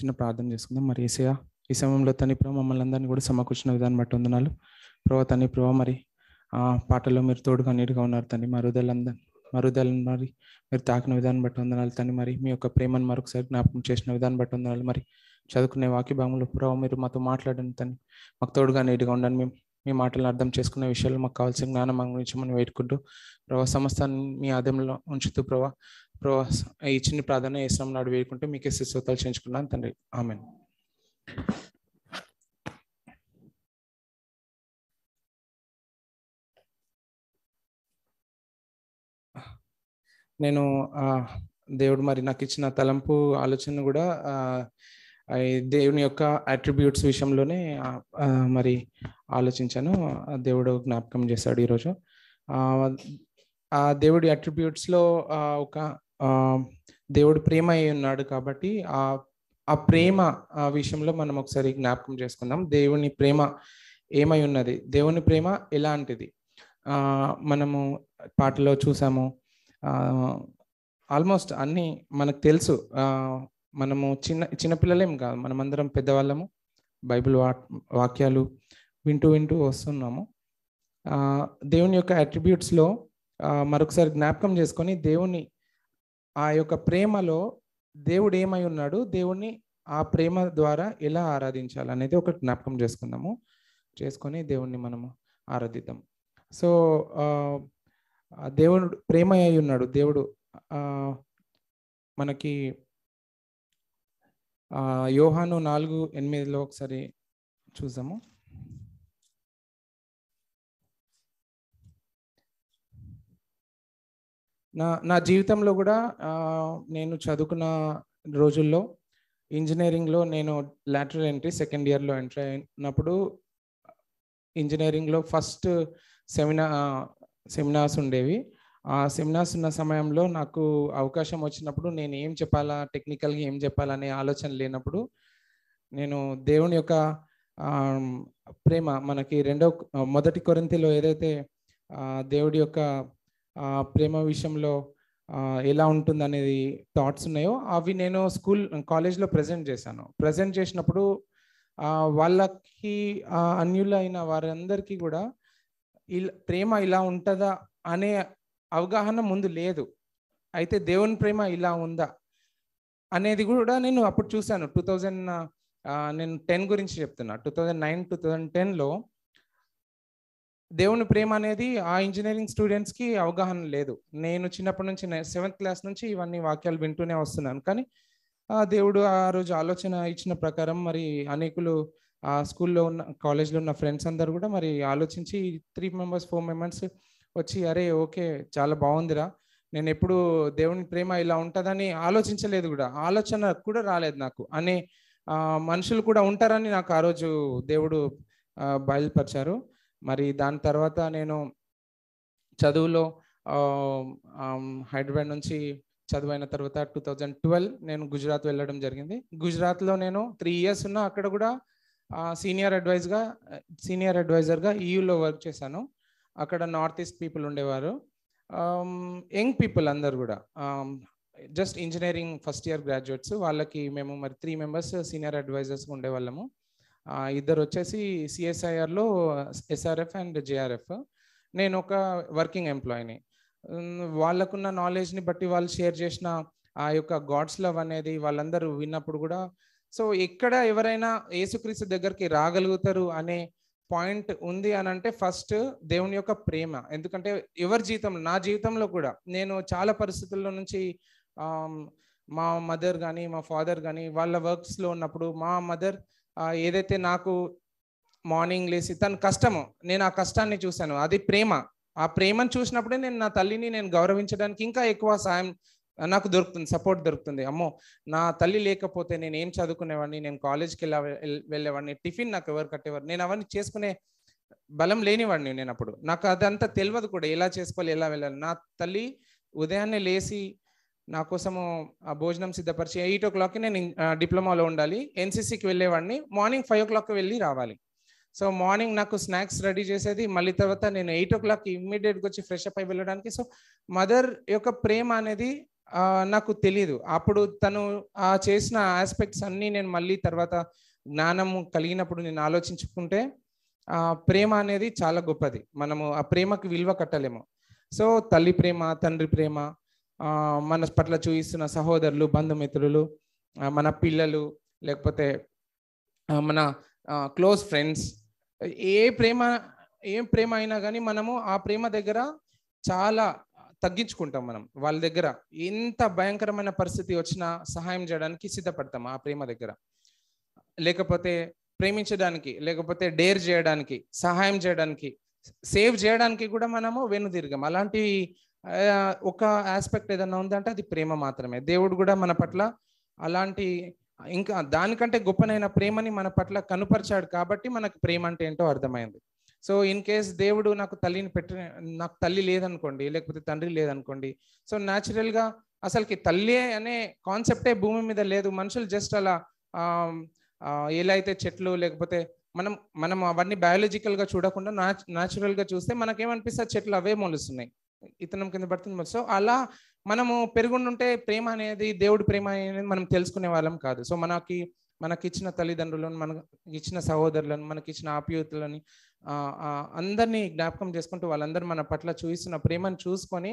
చిన్న ప్రార్థన చేసుకుందాం మరి ఏసయ ఈ సమయంలో తని ప్రభావ మమ్మల్ని అందరినీ కూడా సమకూర్చిన విధానం బట్టి వందనాలు ప్రభావ తని ప్రభావ మరి ఆ పాటలో మీరు తోడుగా నీటుగా ఉన్నారు తండ్రి మా హృదయాలందరినీ మరి మీరు తాకిన విధానం బట్టి వందనాలు తని మరి మీ యొక్క ప్రేమను మరొకసారి జ్ఞాపకం చేసిన విధానం బట్టి ఉందనాలి మరి చదువుకునే వాక్య భాగంలో ప్రభావ మీరు మాతో మాట్లాడండి తని మాకు తోడుగా నీటుగా ఉండండి మేము మీ మాటలను అర్థం చేసుకునే విషయాలు మాకు కావాల్సిన జ్ఞానం గురించి మనం వేడుకుంటూ ప్రభా సమస్తాన్ని మీ ఆదంలో ఉంచుతూ ప్రభా ప్రభా ఇచ్చిన ప్రార్థన ఇస్లాం నాడు వేడుకుంటూ మీకే శిశుతాలు చేయించుకున్నాను తండ్రి ఆమె నేను దేవుడు మరి నాకు ఇచ్చిన తలంపు ఆలోచన కూడా దేవుని యొక్క అట్రిబ్యూట్స్ విషయంలోనే మరి ఆలోచించాను దేవుడు జ్ఞాపకం చేశాడు ఈరోజు ఆ దేవుడి అట్రిబ్యూట్స్లో ఒక దేవుడు ప్రేమ అయి ఉన్నాడు కాబట్టి ఆ ఆ ప్రేమ ఆ విషయంలో మనం ఒకసారి జ్ఞాపకం చేసుకుందాం దేవుని ప్రేమ ఏమై ఉన్నది దేవుని ప్రేమ ఎలాంటిది మనము పాటలో చూసాము ఆల్మోస్ట్ అన్నీ మనకు తెలుసు మనము చిన్న చిన్నపిల్లలేం కాదు మనమందరం పెద్దవాళ్ళము బైబిల్ వాక్యాలు వింటూ వింటూ వస్తున్నాము దేవుని యొక్క అట్రిబ్యూట్స్లో మరొకసారి జ్ఞాపకం చేసుకొని దేవుని ఆ యొక్క ప్రేమలో దేవుడు ఏమై ఉన్నాడు దేవుణ్ణి ఆ ప్రేమ ద్వారా ఎలా ఆరాధించాలి అనేది ఒక జ్ఞాపకం చేసుకుందాము చేసుకొని దేవుణ్ణి మనము ఆరాధిద్దాం సో దేవుడు ప్రేమ అయి ఉన్నాడు దేవుడు మనకి యోహాను నాలుగు ఎనిమిదిలో ఒకసారి చూసాము నా నా జీవితంలో కూడా నేను చదువుకున్న రోజుల్లో ఇంజనీరింగ్లో నేను లాటరల్ ఎంట్రీ సెకండ్ ఇయర్లో ఎంట్రీ అయినప్పుడు ఇంజనీరింగ్లో ఫస్ట్ సెమినా సెమినార్స్ ఉండేవి ఆ సెమినార్స్ ఉన్న సమయంలో నాకు అవకాశం వచ్చినప్పుడు నేను ఏం చెప్పాలా టెక్నికల్గా ఏం చెప్పాలనే ఆలోచన లేనప్పుడు నేను దేవుని యొక్క ప్రేమ మనకి రెండో మొదటి కొరంతిలో ఏదైతే దేవుడి యొక్క ప్రేమ విషయంలో ఎలా ఉంటుంది అనేది థాట్స్ ఉన్నాయో అవి నేను స్కూల్ కాలేజ్లో ప్రజెంట్ చేశాను ప్రజెంట్ చేసినప్పుడు వాళ్ళకి అన్యులైన వారందరికీ కూడా ఇలా ప్రేమ ఇలా ఉంటుందా అనే అవగాహన ముందు లేదు అయితే దేవుని ప్రేమ ఇలా ఉందా అనేది కూడా నేను అప్పుడు చూశాను టూ థౌజండ్ నేను టెన్ గురించి చెప్తున్నా two thousand nine two thousand టెన్లో దేవుని ప్రేమ అనేది ఆ ఇంజనీరింగ్ స్టూడెంట్స్కి అవగాహన లేదు నేను చిన్నప్పటి నుంచి సెవెంత్ క్లాస్ నుంచి ఇవన్నీ వాక్యాలు వింటూనే వస్తున్నాను కానీ దేవుడు ఆ రోజు ఆలోచన ఇచ్చిన ప్రకారం మరి అనేకులు ఆ స్కూల్లో ఉన్న కాలేజ్లో ఉన్న ఫ్రెండ్స్ అందరు కూడా మరి ఆలోచించి త్రీ మెంబర్స్ ఫోర్ మెంబర్స్ వచ్చి అరే ఓకే చాలా బాగుందిరా నేను ఎప్పుడు దేవుని ప్రేమ ఇలా ఉంటుందని ఆలోచించలేదు కూడా ఆలోచన కూడా రాలేదు నాకు అనే మనుషులు కూడా ఉంటారని నాకు ఆ రోజు దేవుడు బయలుపరిచారు మరి దాని తర్వాత నేను చదువులో హైదరాబాద్ నుంచి చదువైన తర్వాత టూ థౌజండ్ ట్వెల్వ్ నేను గుజరాత్ వెళ్ళడం జరిగింది గుజరాత్లో నేను త్రీ ఇయర్స్ ఉన్నా అక్కడ కూడా సీనియర్ అడ్వైజ్గా సీనియర్ అడ్వైజర్గా ఈయూలో e వర్క్ చేశాను అక్కడ నార్త్ ఈస్ట్ పీపుల్ ఉండేవారు యంగ్ పీపుల్ అందరు కూడా just engineering first year graduates వాళ్ళకి మేము మరి త్రీ మెంబర్స్ సీనియర్ అడ్వైజర్స్ ఉండేవాళ్ళము ఇద్దరు వచ్చేసి సిఎస్ఐఆర్లో ఎస్ఆర్ఎఫ్ అండ్ జేఆర్ఎఫ్ నేను ఒక వర్కింగ్ ఎంప్లాయీని వాళ్ళకున్న నాలెడ్జ్ని బట్టి వాళ్ళు షేర్ చేసిన ఆ యొక్క గాడ్స్ లవ్ అనేది వాళ్ళందరూ విన్నప్పుడు కూడా సో ఎక్కడ ఎవరైనా యేసుక్రీస్తు దగ్గరికి రాగలుగుతారు అనే పాయింట్ ఉంది అని అంటే ఫస్ట్ దేవుని యొక్క ప్రేమ ఎందుకంటే ఎవరి జీవితంలో నా జీవితంలో కూడా నేను చాలా పరిస్థితుల్లో నుంచి మా మదర్ కానీ మా ఫాదర్ కానీ వాళ్ళ వర్క్స్లో ఉన్నప్పుడు మా మదర్ ఏదైతే నాకు మార్నింగ్ లేసి తను కష్టము నేను ఆ కష్టాన్ని చూశాను అది ప్రేమ ఆ ప్రేమను చూసినప్పుడే నేను నా తల్లిని నేను గౌరవించడానికి ఇంకా ఎక్కువ సాయం నాకు దొరుకుతుంది సపోర్ట్ దొరుకుతుంది అమ్మో నా తల్లి లేకపోతే నేను ఏం చదువుకునేవాడిని నేను కాలేజ్కి వెళ్ళ వెళ్ళేవాడిని టిఫిన్ నాకు ఎవరు కట్టేవారు నేను అవన్నీ చేసుకునే బలం లేనివాడిని నేను అప్పుడు నాకు అదంతా తెలియదు కూడా ఎలా చేసుకోవాలి ఎలా వెళ్ళాలి నా తల్లి ఉదయాన్నే లేచి నా కోసము భోజనం సిద్ధపరిచి ఎయిట్ ఓ క్లాక్కి నేను డిప్లొమాలో ఉండాలి ఎన్సీసీకి వెళ్ళేవాడిని మార్నింగ్ ఫైవ్ ఓ క్లాక్కి వెళ్ళి రావాలి సో మార్నింగ్ నాకు స్నాక్స్ రెడీ చేసేది మళ్ళీ తర్వాత నేను ఎయిట్ ఓ క్లాక్ ఇమ్మీడియట్గా వచ్చి ఫ్రెష్ అప్ అయి వెళ్ళడానికి సో మదర్ యొక్క ప్రేమ అనేది నాకు తెలియదు అప్పుడు తను చేసిన ఆస్పెక్ట్స్ అన్నీ నేను మళ్ళీ తర్వాత జ్ఞానం కలిగినప్పుడు నేను ఆలోచించుకుంటే ప్రేమ అనేది చాలా గొప్పది మనము ఆ ప్రేమకు విలువ కట్టలేము సో తల్లి ప్రేమ తండ్రి ప్రేమ మన పట్ల చూపిస్తున్న సహోదరులు బంధుమిత్రులు మన పిల్లలు లేకపోతే మన క్లోజ్ ఫ్రెండ్స్ ఏ ప్రేమ ఏం ప్రేమ అయినా కానీ మనము ఆ ప్రేమ దగ్గర చాలా తగ్గించుకుంటాం మనం వాళ్ళ దగ్గర ఎంత భయంకరమైన పరిస్థితి వచ్చినా సహాయం చేయడానికి సిద్ధపడతాం ఆ ప్రేమ దగ్గర లేకపోతే ప్రేమించడానికి లేకపోతే డేర్ చేయడానికి సహాయం చేయడానికి సేవ్ చేయడానికి కూడా మనము వెనుదిరగం అలాంటి ఒక ఆస్పెక్ట్ ఏదన్నా ఉందంటే అది ప్రేమ మాత్రమే దేవుడు కూడా మన పట్ల అలాంటి ఇంకా దానికంటే గొప్పనైన ప్రేమని మన పట్ల కనుపరిచాడు కాబట్టి మనకు ప్రేమ అంటే ఏంటో అర్థమైంది సో ఇన్ కేస్ దేవుడు నాకు తల్లిని పెట్టి నాకు తల్లి లేదనుకోండి లేకపోతే తండ్రి లేదనుకోండి సో న్యాచురల్గా అసలుకి తల్లి అనే కాన్సెప్టే భూమి మీద లేదు మనుషులు జస్ట్ అలా ఎలా అయితే చెట్లు లేకపోతే మనం మనం అవన్నీ బయాలజికల్గా చూడకుండా న్యాచురల్గా చూస్తే మనకేమనిపిస్తుంది చెట్లు అవే మొలుస్తున్నాయి ఇతనం కింద పడుతుంది సో అలా మనము పెరుగుండుంటే ప్రేమ అనేది దేవుడి ప్రేమ అనేది మనం తెలుసుకునే వాళ్ళం కాదు సో మనకి మనకిచ్చిన తల్లిదండ్రులను మనకు ఇచ్చిన సహోదరులను మనకి ఇచ్చిన ఆప్యూతులని అందరినీ జ్ఞాపకం చేసుకుంటూ వాళ్ళందరూ మన పట్ల చూపిస్తున్న ప్రేమను చూసుకొని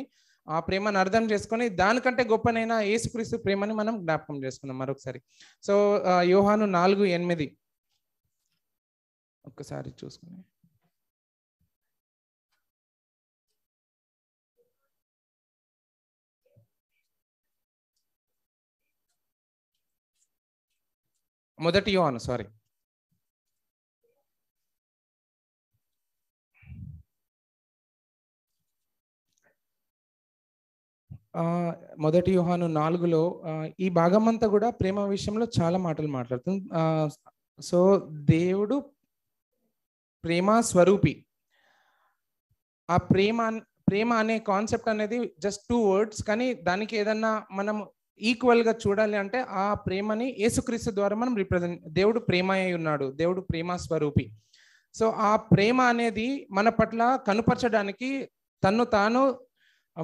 ఆ ప్రేమను అర్థం చేసుకొని దానికంటే గొప్పనైనా ఏసుక్రీస్తు ప్రేమని మనం జ్ఞాపకం చేసుకున్నాం మరొకసారి సో యోహాను నాలుగు ఎనిమిది ఒక్కసారి చూసుకుని మొదటి యోహాను సారీ మొదటి యుహాను నాలుగులో ఈ భాగం అంతా కూడా ప్రేమ విషయంలో చాలా మాటలు మాట్లాడుతుంది సో దేవుడు ప్రేమ స్వరూపి ఆ ప్రేమ ప్రేమ అనే కాన్సెప్ట్ అనేది జస్ట్ టూ వర్డ్స్ కానీ దానికి ఏదన్నా మనం ఈక్వల్గా చూడాలి అంటే ఆ ప్రేమని యేసుక్రీస్తు ద్వారా మనం రిప్రజెంట్ దేవుడు ప్రేమ అయి ఉన్నాడు దేవుడు ప్రేమ స్వరూపి సో ఆ ప్రేమ అనేది మన పట్ల కనుపరచడానికి తన్ను తాను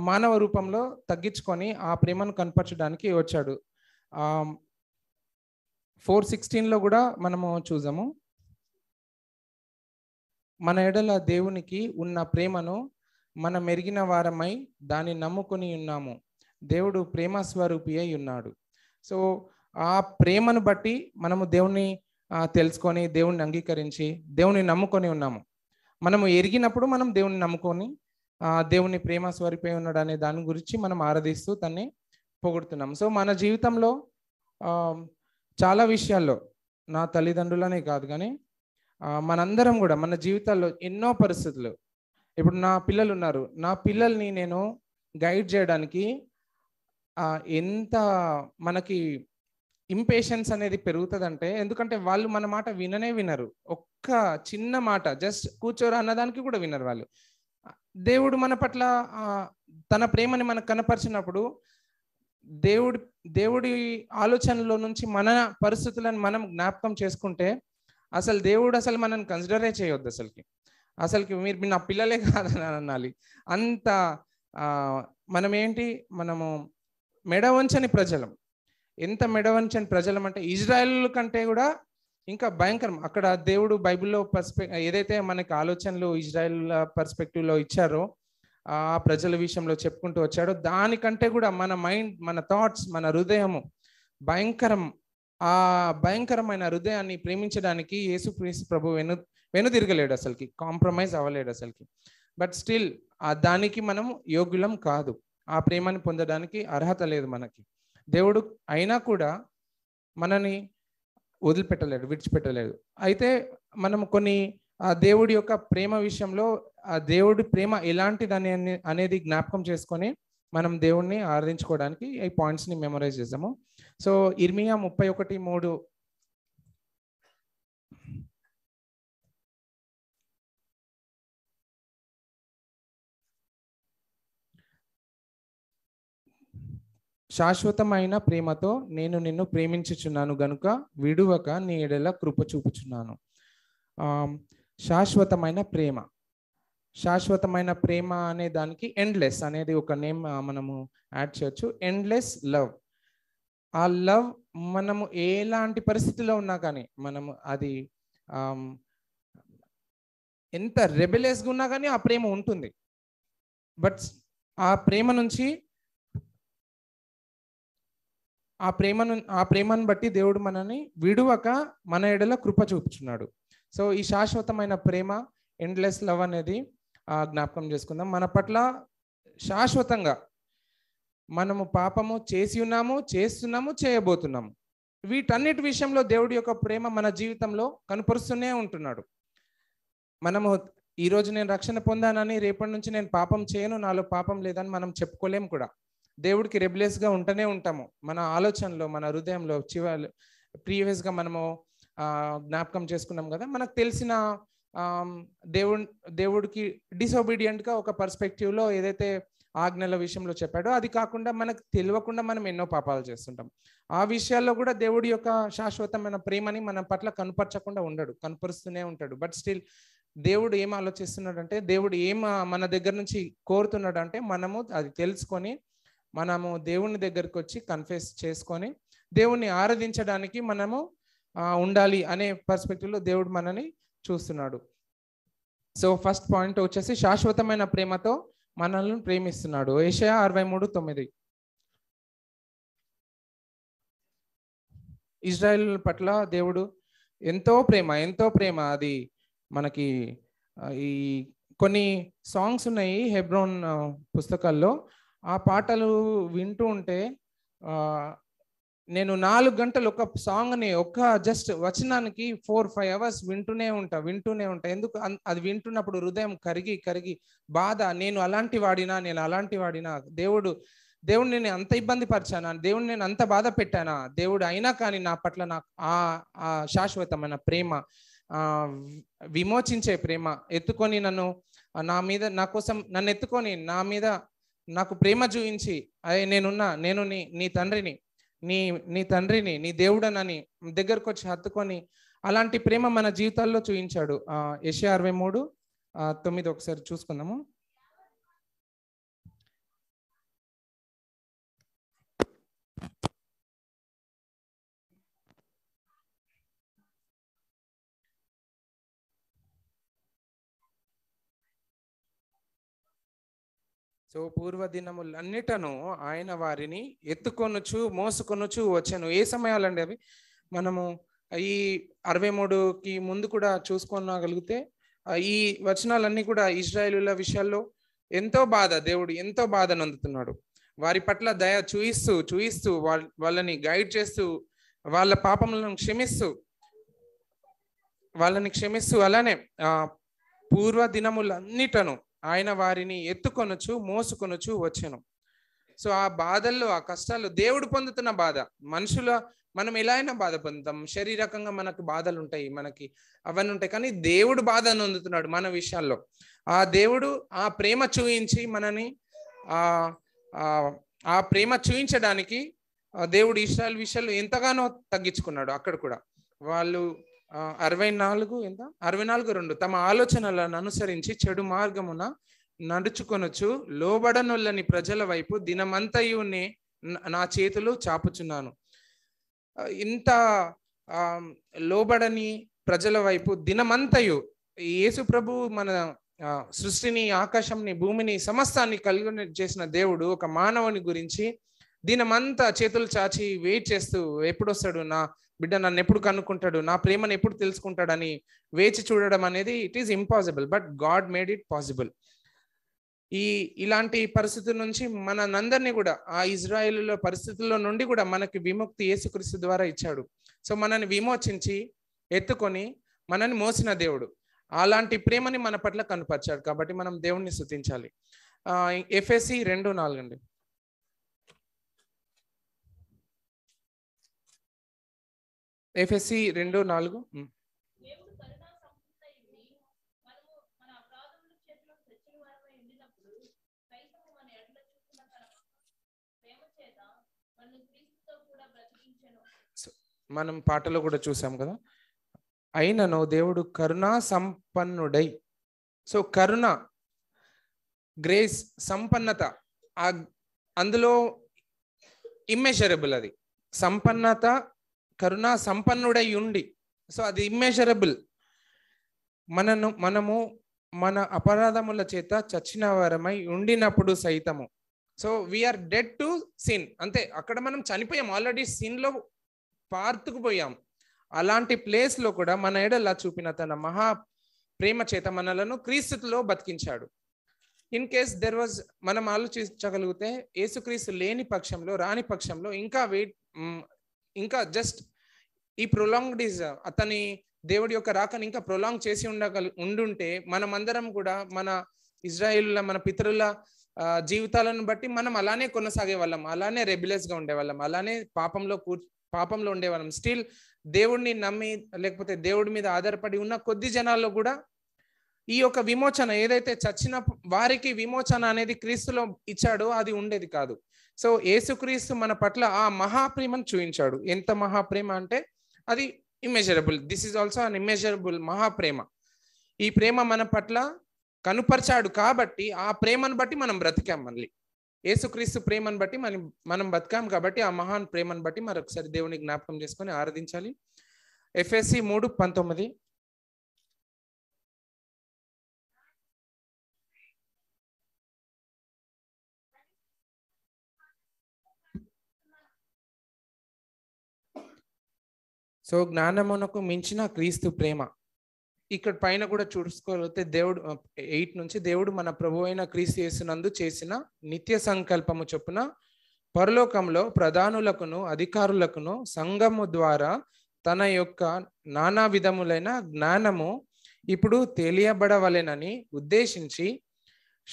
మానవ రూపంలో తగ్గించుకొని ఆ ప్రేమను కనపరచడానికి వచ్చాడు ఫోర్ సిక్స్టీన్లో కూడా మనము చూసాము మన ఎడల దేవునికి ఉన్న ప్రేమను మన మెరిగిన వారమై దాన్ని నమ్ముకుని ఉన్నాము దేవుడు ప్రేమ స్వరూపి అయి ఉన్నాడు సో ఆ ప్రేమను బట్టి మనము దేవుణ్ణి తెలుసుకొని దేవుణ్ణి అంగీకరించి దేవుని నమ్ముకొని ఉన్నాము మనము ఎరిగినప్పుడు మనం దేవుణ్ణి నమ్ముకొని దేవుని ప్రేమ స్వరూపై ఉన్నాడు అనే దాని గురించి మనం ఆరాధిస్తూ తన్ని పొగుడుతున్నాం సో మన జీవితంలో చాలా విషయాల్లో నా తల్లిదండ్రులనే కాదు కానీ మనందరం కూడా మన జీవితాల్లో ఎన్నో పరిస్థితులు ఇప్పుడు నా పిల్లలు ఉన్నారు నా పిల్లల్ని నేను గైడ్ చేయడానికి ఎంత మనకి ఇంపేషన్స్ అనేది పెరుగుతుందంటే ఎందుకంటే వాళ్ళు మన మాట విననే వినరు ఒక్క చిన్న మాట జస్ట్ కూర్చోరు అన్నదానికి కూడా వినరు వాళ్ళు దేవుడు మన పట్ల తన ప్రేమని మనకు కనపరిచినప్పుడు దేవుడి దేవుడి ఆలోచనలో నుంచి మన పరిస్థితులను మనం జ్ఞాపకం చేసుకుంటే అసలు దేవుడు అసలు మనల్ని కన్సిడరే చేయొద్దు అసలుకి అసలుకి మీరు నా పిల్లలే కాదని అనాలి అంత మనం ఏంటి మనము మెడవంచని ప్రజలం ఎంత మెడవంచని ప్రజలం అంటే ఇజ్రాయెల్ కంటే కూడా ఇంకా భయంకరం అక్కడ దేవుడు బైబిల్లో పర్స్పెక్ ఏదైతే మనకి ఆలోచనలు ఇజ్రాయెల్ పర్స్పెక్టివ్లో ఇచ్చారో ఆ ప్రజల విషయంలో చెప్పుకుంటూ వచ్చాడో దానికంటే కూడా మన మైండ్ మన థాట్స్ మన హృదయము భయంకరం ఆ భయంకరమైన హృదయాన్ని ప్రేమించడానికి యేసు ప్రభు వెను వెనుదిరగలేడు అసలుకి కాంప్రమైజ్ అవ్వలేడు అసలుకి బట్ స్టిల్ దానికి మనం యోగ్యులం కాదు ఆ ప్రేమని పొందడానికి అర్హత లేదు మనకి దేవుడు అయినా కూడా మనని వదిలిపెట్టలేడు విడిచిపెట్టలేడు అయితే మనం కొన్ని ఆ దేవుడి యొక్క ప్రేమ విషయంలో ఆ దేవుడి ప్రేమ ఎలాంటిదని అనేది జ్ఞాపకం చేసుకొని మనం దేవుణ్ణి ఆరాధించుకోవడానికి ఈ పాయింట్స్ని మెమరైజ్ చేసాము సో ఇర్మియా ముప్పై ఒకటి మూడు శాశ్వతమైన ప్రేమతో నేను నిన్ను ప్రేమించుచున్నాను గనుక విడువక నీ ఎడల కృప చూపుచున్నాను శాశ్వతమైన ప్రేమ శాశ్వతమైన ప్రేమ అనే దానికి ఎండ్లెస్ అనేది ఒక నేమ్ మనము యాడ్ చేయొచ్చు ఎండ్లెస్ లవ్ ఆ లవ్ మనము ఎలాంటి పరిస్థితిలో ఉన్నా కానీ మనము అది ఎంత రెబెలెస్గా ఉన్నా కానీ ఆ ప్రేమ ఉంటుంది బట్ ఆ ప్రేమ నుంచి ఆ ప్రేమను ఆ ప్రేమను బట్టి దేవుడు మనని విడువక మన ఎడల కృప చూపుచున్నాడు సో ఈ శాశ్వతమైన ప్రేమ ఎండ్లెస్ లవ్ అనేది జ్ఞాపకం చేసుకుందాం మన పట్ల శాశ్వతంగా మనము పాపము చేసి ఉన్నాము చేస్తున్నాము చేయబోతున్నాము వీటన్నిటి విషయంలో దేవుడి యొక్క ప్రేమ మన జీవితంలో కనపరుస్తూనే ఉంటున్నాడు మనము ఈరోజు నేను రక్షణ పొందానని రేపటి నుంచి నేను పాపం చేయను నాలో పాపం లేదని మనం చెప్పుకోలేము కూడా దేవుడికి రెబిలేస్గా ఉంటూనే ఉంటాము మన ఆలోచనలో మన హృదయంలో చివరి ప్రీవియస్గా మనము జ్ఞాపకం చేసుకున్నాం కదా మనకు తెలిసిన దేవుడు దేవుడికి డిసొబీడియంట్గా ఒక పర్స్పెక్టివ్లో ఏదైతే ఆజ్ఞల విషయంలో చెప్పాడో అది కాకుండా మనకు తెలియకుండా మనం ఎన్నో పాపాలు చేస్తుంటాం ఆ విషయాల్లో కూడా దేవుడి యొక్క శాశ్వతమైన ప్రేమని మన పట్ల కనపరచకుండా ఉండడు కనపరుస్తూనే ఉంటాడు బట్ స్టిల్ దేవుడు ఏం ఆలోచిస్తున్నాడంటే దేవుడు ఏం మన దగ్గర నుంచి కోరుతున్నాడు అంటే మనము అది తెలుసుకొని మనము దేవుని దగ్గరకు వచ్చి కన్ఫెస్ చేసుకొని దేవుణ్ణి ఆరాధించడానికి మనము ఉండాలి అనే పర్స్పెక్టివ్లో దేవుడు మనని చూస్తున్నాడు సో ఫస్ట్ పాయింట్ వచ్చేసి శాశ్వతమైన ప్రేమతో మనల్ని ప్రేమిస్తున్నాడు ఏషయా అరవై మూడు తొమ్మిది ఇజ్రాయెల్ పట్ల దేవుడు ఎంతో ప్రేమ ఎంతో ప్రేమ అది మనకి ఈ కొన్ని సాంగ్స్ ఉన్నాయి హెబ్రోన్ పుస్తకాల్లో ఆ పాటలు వింటూ ఉంటే నేను నాలుగు గంటలు ఒక సాంగ్ని ఒక్క జస్ట్ వచనానికి ఫోర్ ఫైవ్ అవర్స్ వింటూనే ఉంటా వింటూనే ఉంటా ఎందుకు అది వింటున్నప్పుడు హృదయం కరిగి కరిగి బాధ నేను అలాంటి వాడినా నేను అలాంటి వాడినా దేవుడు దేవుడు నేను అంత ఇబ్బంది పరిచానా దేవుడు నేను అంత బాధ పెట్టానా దేవుడు అయినా కానీ నా పట్ల నాకు ఆ ఆ శాశ్వతమైన ప్రేమ విమోచించే ప్రేమ ఎత్తుకొని నన్ను నా మీద నా కోసం నన్ను ఎత్తుకొని నా మీద నాకు ప్రేమ చూపించి అదే నేనున్నా నేను నీ నీ తండ్రిని నీ నీ తండ్రిని నీ దేవుడనని దగ్గరకు వచ్చి హత్తుకొని అలాంటి ప్రేమ మన జీవితాల్లో చూపించాడు ఎస్ఏ అరవై మూడు తొమ్మిది ఒకసారి చూసుకుందాము సో పూర్వదినములన్నిటను ఆయన వారిని ఎత్తుకొనుచు మోసుకొనుచు వచ్చాను ఏ సమయాలు అండి అవి మనము ఈ అరవై మూడుకి ముందు కూడా చూసుకొనగలిగితే ఈ వచనాలన్నీ కూడా ఇజ్రాయేలుల విషయాల్లో ఎంతో బాధ దేవుడు ఎంతో బాధ నందుతున్నాడు వారి పట్ల దయ చూయిస్తూ చూయిస్తూ వాళ్ళని గైడ్ చేస్తూ వాళ్ళ పాపములను క్షమిస్తూ వాళ్ళని క్షమిస్తూ అలానే పూర్వ దినములన్నిటను ఆయన వారిని ఎత్తుకొనొచ్చు మోసుకొనొచ్చు వచ్చాను సో ఆ బాధల్లో ఆ కష్టాలు దేవుడు పొందుతున్న బాధ మనుషుల మనం ఎలా అయినా బాధ పొందుతాం శరీరకంగా మనకు బాధలు ఉంటాయి మనకి అవన్నీ ఉంటాయి కానీ దేవుడు బాధను నొందుతున్నాడు మన విషయాల్లో ఆ దేవుడు ఆ ప్రేమ చూయించి మనని ఆ ప్రేమ చూయించడానికి దేవుడు ఇష్టాల విషయాలు ఎంతగానో తగ్గించుకున్నాడు అక్కడ కూడా వాళ్ళు అరవై నాలుగు ఎంత అరవై నాలుగు రెండు తమ ఆలోచనలను అనుసరించి చెడు మార్గమున నడుచుకొనొచ్చు లోబడనొల్లని ప్రజల వైపు దినమంతయు నా చేతులు చాపుచున్నాను ఇంత లోబడని ప్రజల వైపు దినమంతయు యేసు ప్రభు మన సృష్టిని ఆకాశంని భూమిని సమస్తాన్ని కలిగి చేసిన దేవుడు ఒక మానవుని గురించి దీనమంతా చేతులు చాచి వెయిట్ చేస్తూ ఎప్పుడొస్తాడు నా బిడ్డ నన్ను ఎప్పుడు కనుక్కుంటాడు నా ప్రేమను ఎప్పుడు తెలుసుకుంటాడని వేచి చూడడం అనేది it is impossible but God made it possible ఈ ఇలాంటి పరిస్థితి నుంచి మనందరినీ కూడా ఆ ఇజ్రాయిల్లో పరిస్థితుల్లో నుండి కూడా మనకి విముక్తి యేసుక్రీస్తు ద్వారా ఇచ్చాడు సో మనని విమోచించి ఎత్తుకొని మనని మోసిన దేవుడు అలాంటి ప్రేమని మన పట్ల కనపరిచాడు కాబట్టి మనం దేవుణ్ణి శుతించాలి ఎఫ్ఎస్సి రెండు నాలుగు అండి ఎఫ్ఎస్సి రెండు నాలుగు మనం పాటలో కూడా చూసాం కదా అయినను దేవుడు కరుణా సంపన్నుడై సో కరుణ గ్రేస్ సంపన్నత అందులో ఇమ్మెషరబుల్ అది సంపన్నత కరుణా సంపన్నుడై ఉండి సో అది ఇమ్మెజరబుల్ మనను మనము మన అపరాధముల చేత చచ్చిన వారమై ఉండినప్పుడు సైతము so we are dead to sin అంతే అక్కడ మనం చనిపోయాం ఆల్రెడీ సిన్లో పార్తుకుపోయాం అలాంటి ప్లేస్లో కూడా మన ఎడలా చూపిన తన మహా ప్రేమ చేత మనలను క్రీస్తులో బతికించాడు ఇన్ కేస్ దెర్ వాజ్ మనం ఆలోచించగలిగితే యేసుక్రీస్తు లేని పక్షంలో రాని పక్షంలో ఇంకా వెయిట్ ఇంకా జస్ట్ ఈ ప్రొలాంగ్ డిజ్ అతని దేవుడి యొక్క రాకని ఇంకా ప్రొలాంగ్ చేసి ఉండగల ఉండుంటే మనమందరం కూడా మన ఇజ్రాయిల్ మన పితరుల జీవితాలను బట్టి మనం అలానే కొనసాగే వాళ్ళం అలానే రెబిలెస్గా ఉండేవాళ్ళం అలానే పాపంలో కూ పాపంలో ఉండేవాళ్ళం స్టిల్ దేవుడిని నమ్మి లేకపోతే దేవుడి మీద ఆధారపడి ఉన్న కొద్ది జనాల్లో కూడా ఈ యొక్క విమోచన ఏదైతే చచ్చిన వారికి విమోచన అనేది క్రీస్తులో ఇచ్చాడో అది ఉండేది కాదు సో ఏసుక్రీస్తు మన పట్ల ఆ మహాప్రేమను చూపించాడు ఎంత మహాప్రేమ అంటే అది immeasurable this is also an immeasurable మహాప్రేమ ఈ ప్రేమ మన పట్ల కనుపరచాడు కాబట్టి ఆ ప్రేమను బట్టి మనం బ్రతికాం మళ్ళీ ఏసుక్రీస్తు ప్రేమను బట్టి మనం మనం బతికాం కాబట్టి ఆ మహాన్ ప్రేమను బట్టి మరొకసారి దేవుని జ్ఞాపకం చేసుకొని ఆరాధించాలి ఎఫ్ఎస్సి మూడు పంతొమ్మిది సో జ్ఞానమునకు మించిన క్రీస్తు ప్రేమ ఇక్కడ పైన కూడా చూసుకోగలిగితే దేవుడు ఎయిట్ నుంచి దేవుడు మన ప్రభు అయిన క్రీస్తు చేసినందు చేసిన నిత్య సంకల్పము చొప్పున పరలోకంలో ప్రధానులకును అధికారులకును సంఘము ద్వారా తన యొక్క నానా విధములైన జ్ఞానము ఇప్పుడు తెలియబడవలెనని ఉద్దేశించి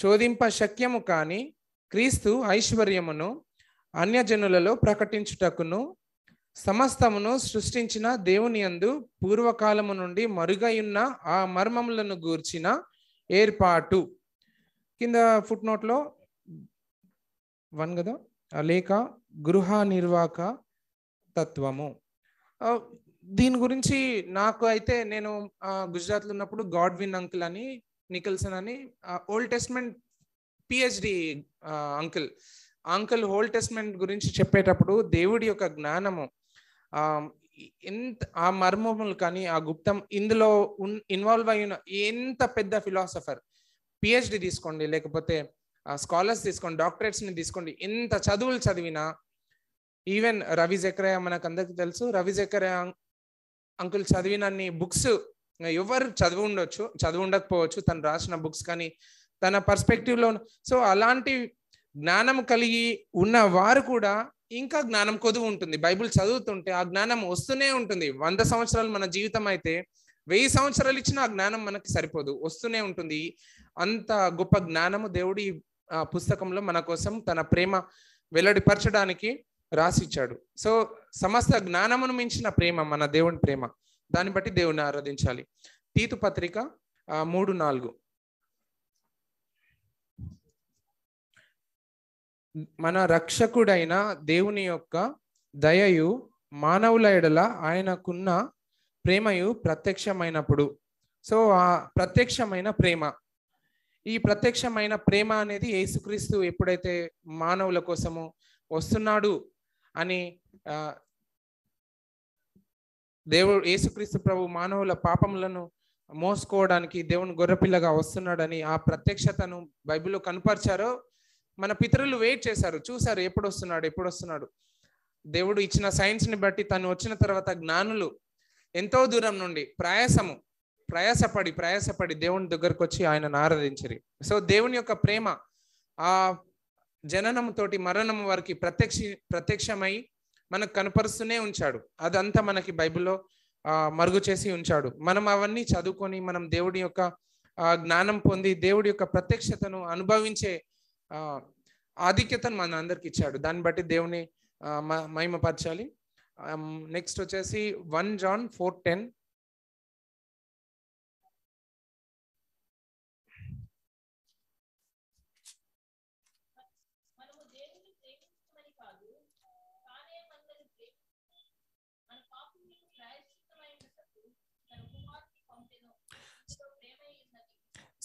శోధింప శక్యము కాని క్రీస్తు ఐశ్వర్యమును అన్యజనులలో ప్రకటించుటకును సమస్తమును సృష్టించిన దేవుని అందు పూర్వకాలము నుండి ఉన్న ఆ మర్మములను గూర్చిన ఏర్పాటు కింద ఫుట్ నోట్లో వన్ కదా లేక గృహ నిర్వాహక తత్వము దీని గురించి నాకు అయితే నేను గుజరాత్లో ఉన్నప్పుడు గాడ్విన్ అంకుల్ అని నికల్సన్ అని old testament PhD uncle uncle old testament గురించి చెప్పేటప్పుడు దేవుడి యొక్క జ్ఞానము ఎంత ఆ మర్మములు కానీ ఆ గుప్తం ఇందులో ఇన్వాల్వ్ అయిన ఎంత పెద్ద ఫిలాసఫర్ పిహెచ్డి తీసుకోండి లేకపోతే స్కాలర్స్ తీసుకోండి డాక్టరేట్స్ని తీసుకోండి ఎంత చదువులు చదివినా ఈవెన్ రవి జకరయ్య మనకు అందరికీ తెలుసు రవి జకరయ్య అంకుల్ చదివినన్ని బుక్స్ ఎవరు చదువు ఉండొచ్చు చదువు ఉండకపోవచ్చు తను రాసిన బుక్స్ కానీ తన పర్స్పెక్టివ్లో సో అలాంటి జ్ఞానం కలిగి ఉన్న వారు కూడా ఇంకా జ్ఞానం కొద్దు ఉంటుంది బైబిల్ చదువుతుంటే ఆ జ్ఞానం వస్తూనే ఉంటుంది వంద సంవత్సరాలు మన జీవితం అయితే వెయ్యి సంవత్సరాలు ఇచ్చిన ఆ జ్ఞానం మనకి సరిపోదు వస్తూనే ఉంటుంది అంత గొప్ప జ్ఞానము దేవుడి పుస్తకంలో మన కోసం తన ప్రేమ వెల్లడిపరచడానికి రాసిచ్చాడు సో సమస్త జ్ఞానమును మించిన ప్రేమ మన దేవుని ప్రేమ దాన్ని బట్టి దేవుని ఆరాధించాలి తీతు పత్రిక మూడు నాలుగు మన రక్షకుడైన దేవుని యొక్క దయయు మానవుల ఎడల ఆయనకున్న ప్రేమయు ప్రత్యక్షమైనప్పుడు సో ఆ ప్రత్యక్షమైన ప్రేమ ఈ ప్రత్యక్షమైన ప్రేమ అనేది యేసుక్రీస్తు ఎప్పుడైతే మానవుల కోసము వస్తున్నాడు అని దేవుడు యేసుక్రీస్తు ప్రభు మానవుల పాపములను మోసుకోవడానికి దేవుని గొర్రపిల్లగా వస్తున్నాడని ఆ ప్రత్యక్షతను బైబిల్లో కనపరిచారో మన పితరులు వెయిట్ చేశారు చూశారు ఎప్పుడు వస్తున్నాడు ఎప్పుడు వస్తున్నాడు దేవుడు ఇచ్చిన సైన్స్ని బట్టి తను వచ్చిన తర్వాత జ్ఞానులు ఎంతో దూరం నుండి ప్రయాసము ప్రయాసపడి ప్రయాసపడి దేవుని దగ్గరకు వచ్చి ఆయనను ఆరాధించరు సో దేవుని యొక్క ప్రేమ ఆ జననంతోటి మరణము వారికి ప్రత్యక్ష ప్రత్యక్షమై మనకు కనపరుస్తూనే ఉంచాడు అదంతా మనకి బైబిల్లో మరుగు చేసి ఉంచాడు మనం అవన్నీ చదువుకొని మనం దేవుడి యొక్క జ్ఞానం పొంది దేవుడి యొక్క ప్రత్యక్షతను అనుభవించే ఆధిక్యతను మన అందరికి ఇచ్చాడు దాన్ని బట్టి దేవుని మహిమపరచాలి నెక్స్ట్ వచ్చేసి one John four ten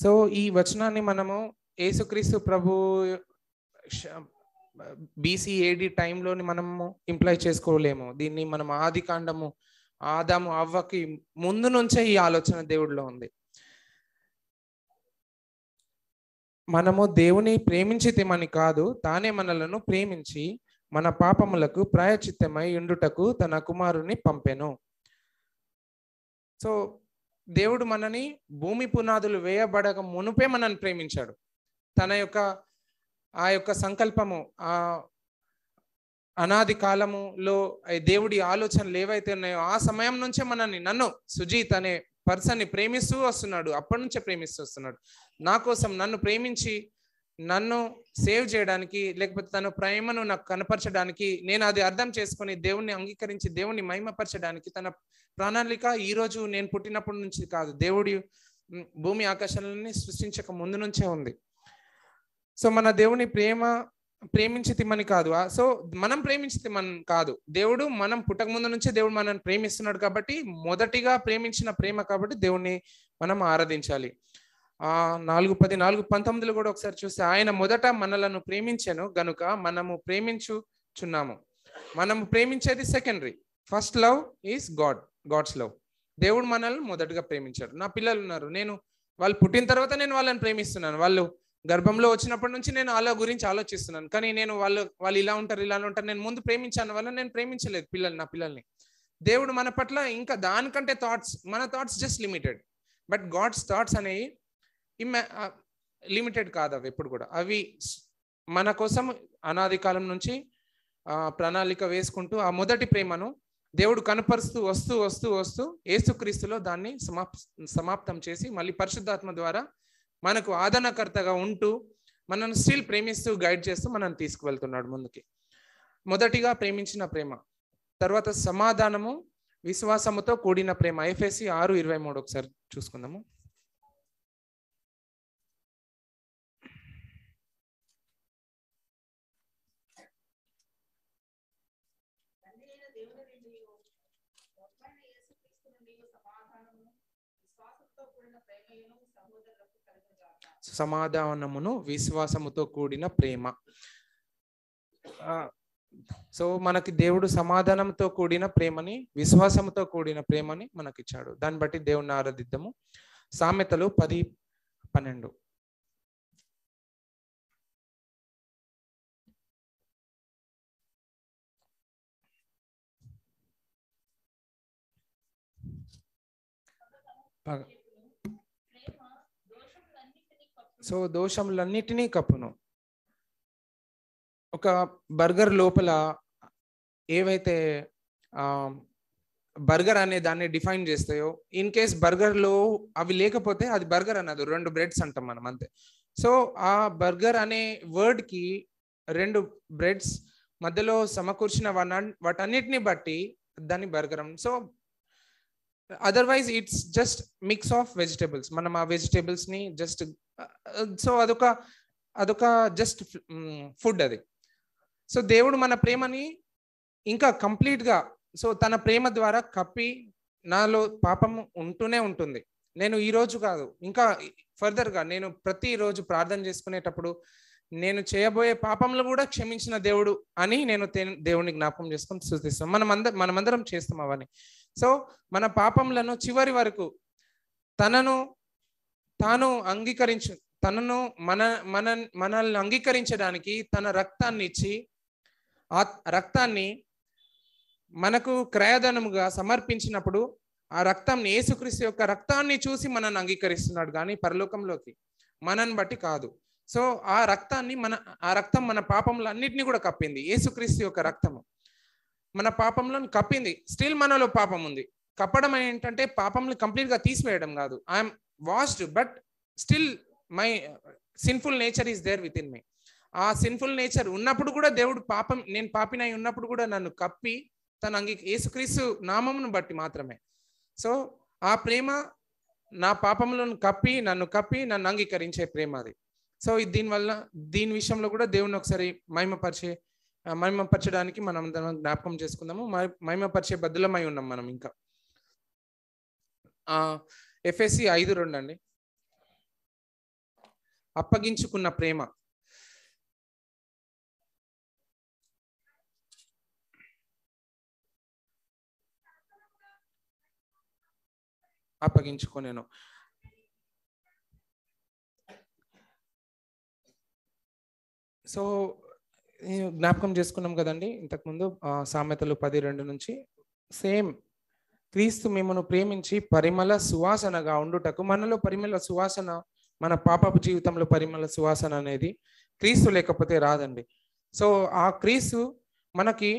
so ఈ వచనాన్ని మనము యేసుక్రీస్తు ప్రభు బీసీఏడి ఏడి టైంలోని మనము ఇంప్లై చేసుకోలేము దీన్ని మనం ఆది కాండము ఆదాము అవ్వకి ముందు నుంచే ఈ ఆలోచన దేవుడిలో ఉంది మనము దేవుని ప్రేమించితే మని కాదు తానే మనలను ప్రేమించి మన పాపములకు ప్రాయచిత్తమై ఉండుటకు తన కుమారుని పంపెను సో దేవుడు మనని భూమి పునాదులు వేయబడక మునుపే మనల్ని ప్రేమించాడు తన యొక్క ఆ యొక్క సంకల్పము ఆ అనాది కాలములో దేవుడి ఆలోచనలు ఏవైతే ఉన్నాయో ఆ సమయం నుంచే మనల్ని నన్ను సుజీత్ అనే పర్సన్ని ప్రేమిస్తూ వస్తున్నాడు అప్పటి నుంచే ప్రేమిస్తూ వస్తున్నాడు నా కోసం నన్ను ప్రేమించి నన్ను సేవ్ చేయడానికి లేకపోతే తన ప్రేమను నాకు కనపరచడానికి నేను అది అర్థం చేసుకొని దేవుణ్ణి అంగీకరించి దేవుణ్ణి మహిమపరచడానికి తన ప్రణాళిక ఈరోజు నేను పుట్టినప్పటి నుంచి కాదు దేవుడి భూమి ఆకాశాలని సృష్టించక ముందు నుంచే ఉంది సో మన దేవుని ప్రేమ ప్రేమించి తిమ్మని కాదు సో మనం ప్రేమించి తిమ్మని కాదు దేవుడు మనం పుట్టక ముందు నుంచే దేవుడు మనల్ని ప్రేమిస్తున్నాడు కాబట్టి మొదటిగా ప్రేమించిన ప్రేమ కాబట్టి దేవుణ్ణి మనం ఆరాధించాలి ఆ నాలుగు పది నాలుగు పంతొమ్మిదిలో కూడా ఒకసారి చూస్తే ఆయన మొదట మనలను ప్రేమించాను గనుక మనము ప్రేమించుచున్నాము మనము ప్రేమించేది secondary first love is God God's love దేవుడు మనల్ని మొదటగా ప్రేమించాడు నా పిల్లలు ఉన్నారు నేను వాళ్ళు పుట్టిన తర్వాత నేను వాళ్ళని ప్రేమిస్తున్నాను వాళ్ళు గర్భంలో వచ్చినప్పటి నుంచి నేను వాళ్ళ గురించి ఆలోచిస్తున్నాను కానీ నేను వాళ్ళు వాళ్ళు ఇలా ఉంటారు ఇలా ఉంటారు నేను ముందు ప్రేమించాను వల్ల నేను ప్రేమించలేదు పిల్లల్ని నా పిల్లల్ని దేవుడు మన పట్ల ఇంకా దానికంటే థాట్స్ మన thoughts just limited but God's thoughts అనేవి లిమిటెడ్ కాదు అవి ఎప్పుడు కూడా అవి మన కోసం అనాది కాలం నుంచి ప్రణాళిక వేసుకుంటూ ఆ మొదటి ప్రేమను దేవుడు కనపరుస్తూ వస్తూ వస్తూ వస్తూ ఏసుక్రీస్తులో దాన్ని సమాప్ సమాప్తం చేసి మళ్ళీ పరిశుద్ధాత్మ ద్వారా మనకు ఆదరణకర్తగా ఉంటూ మనల్ని స్టిల్ ప్రేమిస్తూ గైడ్ చేస్తూ మనల్ని తీసుకువెళ్తున్నాడు ముందుకి మొదటిగా ప్రేమించిన ప్రేమ తర్వాత సమాధానము విశ్వాసముతో కూడిన ప్రేమ ఎఫ్ఎస్సి ఆరు ఇరవై మూడు ఒకసారి చూసుకుందాము సమాధానమును విశ్వాసముతో కూడిన ప్రేమ సో మనకి దేవుడు సమాధానంతో కూడిన ప్రేమని విశ్వాసంతో కూడిన ప్రేమని మనకిచ్చాడు దాన్ని బట్టి దేవుణ్ణి ఆరాధిద్దాము సామెతలు పది పన్నెండు పగ సో దోషములన్నిటినీ కప్పును ఒక బర్గర్ లోపల ఏవైతే బర్గర్ అనే దాన్ని డిఫైన్ చేస్తాయో ఇన్ కేస్ బర్గర్లో అవి లేకపోతే అది బర్గర్ అన్నది రెండు బ్రెడ్స్ అంటాం మనం అంతే సో ఆ బర్గర్ అనే వర్డ్కి రెండు బ్రెడ్స్ మధ్యలో సమకూర్చిన వాటన్నిటిని బట్టి దాన్ని burger so otherwise it's just mix of vegetables మనం ఆ వెజిటేబుల్స్ని జస్ట్ సో అదొక అదొక జస్ట్ ఫుడ్ అది సో దేవుడు మన ప్రేమని ఇంకా కంప్లీట్గా సో తన ప్రేమ ద్వారా కప్పి నాలో పాపం ఉంటూనే ఉంటుంది నేను ఈరోజు కాదు ఇంకా ఫర్దర్గా నేను ప్రతిరోజు ప్రార్థన చేసుకునేటప్పుడు నేను చేయబోయే పాపంలో కూడా క్షమించిన దేవుడు అని నేను దేవుడిని జ్ఞాపకం చేసుకొని సూచిస్తాం మనం అంద మనమందరం చేస్తాం అవన్నీ సో మన పాపంలను చివరి వరకు తనను తాను అంగీకరించు తనను మన మన మనల్ని అంగీకరించడానికి తన రక్తాన్ని ఇచ్చి ఆ రక్తాన్ని మనకు క్రయధనముగా సమర్పించినప్పుడు ఆ రక్తం యేసుక్రీస్తు యొక్క రక్తాన్ని చూసి మనల్ని అంగీకరిస్తున్నాడు కానీ పరలోకంలోకి మనని బట్టి కాదు సో ఆ రక్తాన్ని మన ఆ రక్తం మన పాపములన్నిటిని కూడా కప్పింది యేసుక్రీస్తు యొక్క రక్తము మన పాపంలో కప్పింది స్టిల్ మనలో పాపం ఉంది కప్పడం ఏంటంటే పాపంని కంప్లీట్గా తీసివేయడం కాదు I'm washed but still my sinful nature is there within my ఆ సిన్ఫుల్ నేచర్ ఉన్నప్పుడు కూడా దేవుడు పాపం నేను పాపిన ఉన్నప్పుడు కూడా నన్ను కప్పి తన అంగీ యేసుక్రీస్తు నామమును బట్టి మాత్రమే సో ఆ ప్రేమ నా పాపములను కప్పి నన్ను కప్పి నన్ను అంగీకరించే ప్రేమ అది సో దీనివల్ల దీని విషయంలో కూడా దేవుని ఒకసారి మహిమపరిచే మహిమపరచడానికి మనం జ్ఞాపకం చేసుకుందాము మహిమపరిచే బద్దులమై ఉన్నాం మనం ఇంకా ఎఫ్ఎస్సి ఐదు రెండు అండి అప్పగించుకున్న ప్రేమ అప్పగించుకునేను సో జ్ఞాపకం చేసుకున్నాం కదండి ఇంతకుముందు సామెతలు పది రెండు నుంచి సేమ్ క్రీస్తు మిమ్మను ప్రేమించి పరిమళ సువాసనగా ఉండుటకు మనలో పరిమళ సువాసన మన పాపపు జీవితంలో పరిమళ సువాసన అనేది క్రీస్తు లేకపోతే రాదండి సో ఆ క్రీస్తు మనకి